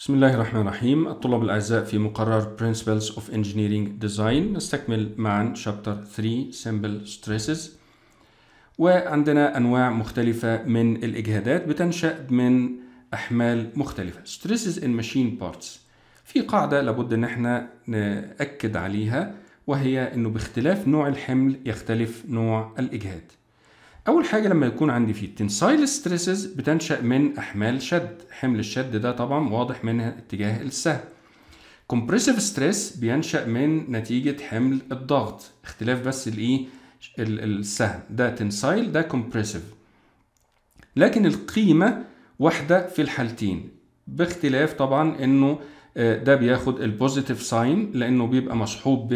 بسم الله الرحمن الرحيم الطلاب الأعزاء في مقرر Principles of Engineering Design نستكمل معا Chapter 3 Simple Stresses وعندنا أنواع مختلفة من الإجهادات بتنشأ من أحمال مختلفة Stresses in Machine Parts في قاعدة لابد أن احنا نأكد عليها وهي أنه باختلاف نوع الحمل يختلف نوع الإجهاد اول حاجه لما يكون عندي في تنسايل ستريسز بتنشا من احمال شد حمل الشد ده طبعا واضح من اتجاه السهم كومبريسيف ستريس بينشا من نتيجه حمل الضغط اختلاف بس الايه e، السهم ده تنسايل ده كومبريسيف لكن القيمه واحده في الحالتين باختلاف طبعا انه آه، ده بياخد البوزيتيف ساين لانه بيبقى مصحوب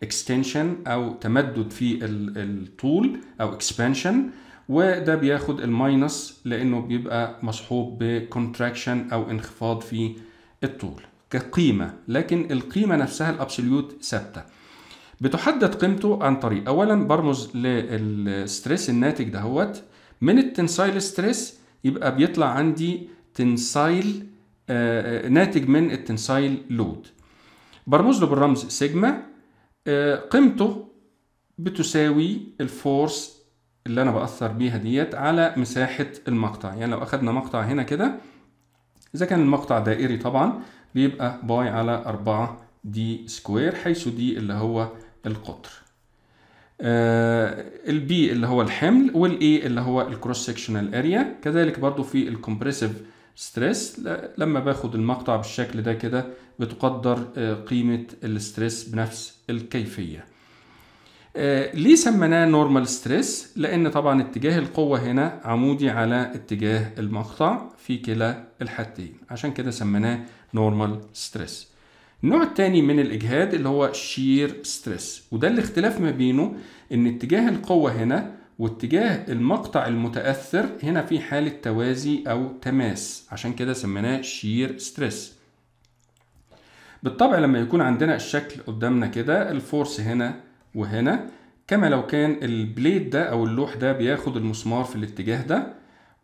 باكستنشن او تمدد في الطول او اكسبانشن وده بياخد الماينس لانه بيبقى مصحوب بكونتراكشن او انخفاض في الطول كقيمه لكن القيمه نفسها الابسوليوت ثابته بتحدد قيمته عن طريق اولا برمز للستريس الناتج دهوت من التنسايل ستريس يبقى بيطلع عندي تنسايل آه، ناتج من التنسايل لود برمز له بالرمز سيجما آه، قيمته بتساوي الفورس اللي انا باثر بيها ديت على مساحه المقطع يعني لو اخدنا مقطع هنا كده اذا كان المقطع دائري طبعا بيبقى باي على 4 دي سكوير حيث دي اللي هو القطر آه البي اللي هو الحمل والاي اللي هو الكروس سكشنال اريا كذلك برضو في الكومبريسيف ستريس لما باخد المقطع بالشكل ده كده بتقدر آه، قيمة الستريس بنفس الكيفية آه، ليه سميناه نورمال ستريس لان طبعا اتجاه القوة هنا عمودي على اتجاه المقطع في كلا الحدين عشان كده سميناه نورمال ستريس النوع الثاني من الإجهاد اللي هو شير ستريس وده الاختلاف ما بينه إن اتجاه القوة هنا واتجاه المقطع المتأثر هنا في حالة توازي أو تماس عشان كده سميناه شير ستريس بالطبع لما يكون عندنا الشكل قدامنا كده الفورس هنا وهنا كما لو كان البليد ده أو اللوح ده بياخد المسمار في الاتجاه ده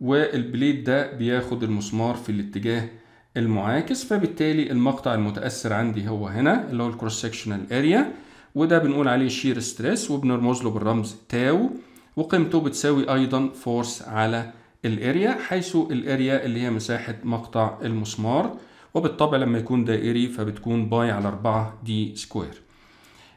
والبليد ده بياخد المسمار في الاتجاه المعاكس فبالتالي المقطع المتأثر عندي هو هنا اللي هو الكروس سكشنال اريا وده بنقول عليه شير ستريس وبنرمز له بالرمز تاو وقيمته بتساوي أيضا فورس على الاريا حيث الاريا اللي هي مساحة مقطع المسمار وبالطبع لما يكون دائري فبتكون باي على 4 دي سكوير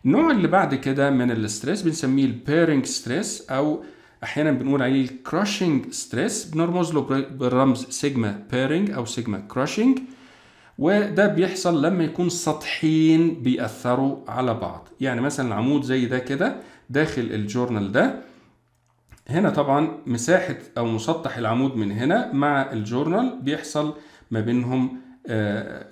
النوع اللي بعد كده من الاسترس بنسميه البيرنج ستريس او احيانا بنقول عليه الكراشنج ستريس بنرمز له بالرمز سيجما بيرنج او سيجما كراشنج وده بيحصل لما يكون سطحين بيأثروا على بعض يعني مثلا عمود زي ده كده داخل الجورنال ده هنا طبعا مساحة أو مسطح العمود من هنا مع الجورنال بيحصل ما بينهم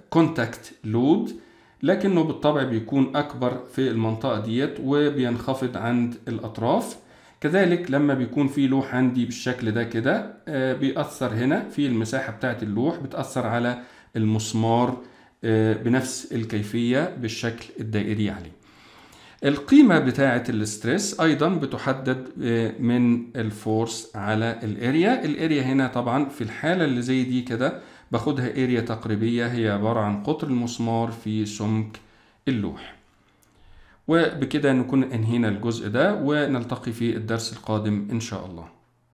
كونتاكت آه، لود لكنه بالطبع بيكون أكبر في المنطقة ديت وبينخفض عند الأطراف كذلك لما بيكون في لوح عندي بالشكل ده كده آه، بيأثر هنا في المساحة بتاعة اللوح بتأثر على المسمار آه، بنفس الكيفية بالشكل الدائري عليه القيمة بتاعة الاسترس أيضا بتحدد آه، من الفورس على الاريا الاريا هنا طبعا في الحالة اللي زي دي كده باخدها اريا تقريبية هي عبارة عن قطر المسمار في سمك اللوح وبكده نكون أنهينا الجزء ده ونلتقي في الدرس القادم إن شاء الله